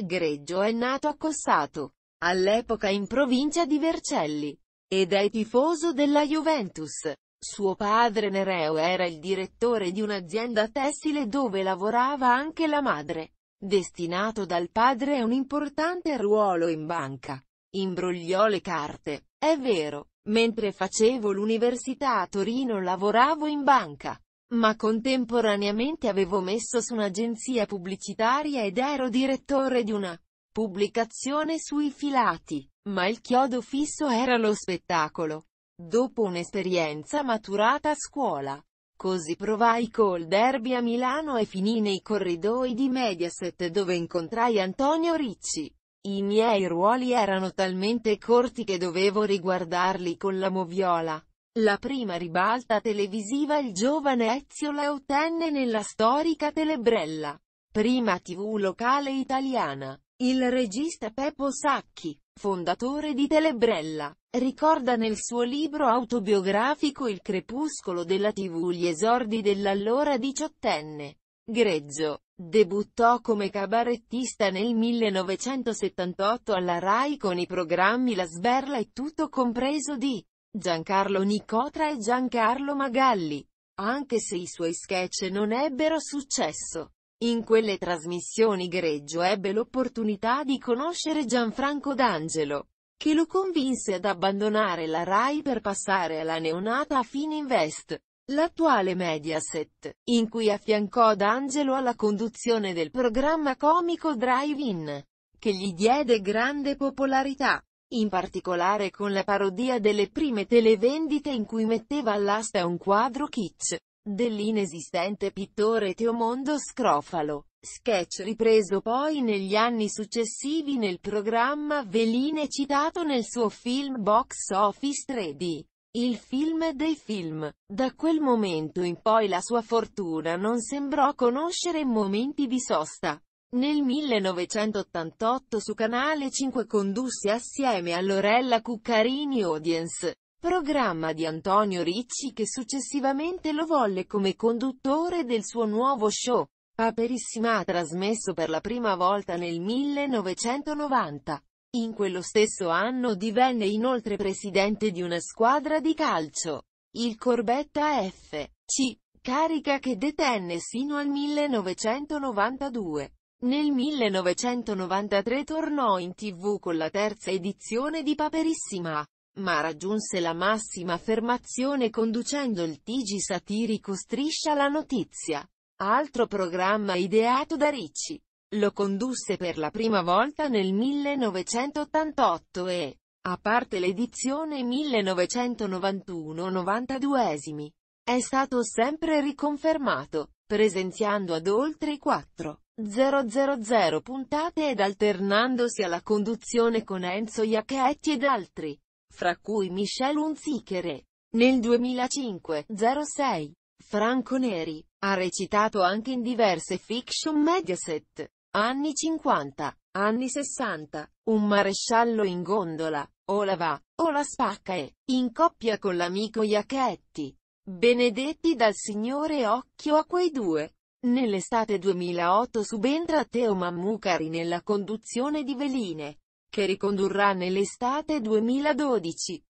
Greggio è nato a Cossato, all'epoca in provincia di Vercelli, ed è tifoso della Juventus. Suo padre Nereo era il direttore di un'azienda tessile dove lavorava anche la madre. Destinato dal padre a un importante ruolo in banca. Imbrogliò le carte, è vero, mentre facevo l'università a Torino lavoravo in banca. Ma contemporaneamente avevo messo su un'agenzia pubblicitaria ed ero direttore di una pubblicazione sui filati. Ma il chiodo fisso era lo spettacolo. Dopo un'esperienza maturata a scuola. Così provai col derby a Milano e finì nei corridoi di Mediaset dove incontrai Antonio Ricci. I miei ruoli erano talmente corti che dovevo riguardarli con la moviola. La prima ribalta televisiva il giovane Ezio la ottenne nella storica telebrella. Prima tv locale italiana. Il regista Peppo Sacchi, fondatore di Telebrella, ricorda nel suo libro autobiografico Il crepuscolo della tv gli esordi dell'allora diciottenne. Greggio. Debuttò come cabarettista nel 1978 alla RAI con i programmi La Sberla e Tutto compreso di Giancarlo Nicotra e Giancarlo Magalli. Anche se i suoi sketch non ebbero successo. In quelle trasmissioni Greggio ebbe l'opportunità di conoscere Gianfranco D'Angelo, che lo convinse ad abbandonare la RAI per passare alla neonata Fininvest, l'attuale Mediaset, in cui affiancò D'Angelo alla conduzione del programma comico Drive-In, che gli diede grande popolarità in particolare con la parodia delle prime televendite in cui metteva all'asta un quadro kitsch, dell'inesistente pittore Teomondo Scrofalo, sketch ripreso poi negli anni successivi nel programma Veline citato nel suo film Box Office 3D. Il film dei film. Da quel momento in poi la sua fortuna non sembrò conoscere momenti di sosta. Nel 1988 su Canale 5 condusse assieme a Lorella Cuccarini Audience, programma di Antonio Ricci che successivamente lo volle come conduttore del suo nuovo show. Paperissima trasmesso per la prima volta nel 1990. In quello stesso anno divenne inoltre presidente di una squadra di calcio, il Corbetta F.C., carica che detenne sino al 1992. Nel 1993 tornò in tv con la terza edizione di Paperissima, ma raggiunse la massima affermazione conducendo il Tigi satirico Striscia la notizia, altro programma ideato da Ricci. Lo condusse per la prima volta nel 1988 e, a parte l'edizione 1991 92 è stato sempre riconfermato presenziando ad oltre 4.000 puntate ed alternandosi alla conduzione con Enzo Iacchetti ed altri, fra cui Michel Unzichere. Nel 2005-06, Franco Neri, ha recitato anche in diverse fiction Mediaset, anni 50, anni 60, Un maresciallo in gondola, o la va, o la spacca e, in coppia con l'amico Iacchetti, Benedetti dal Signore occhio a quei due. Nell'estate 2008 subentra Teo Mammucari nella conduzione di Veline, che ricondurrà nell'estate 2012.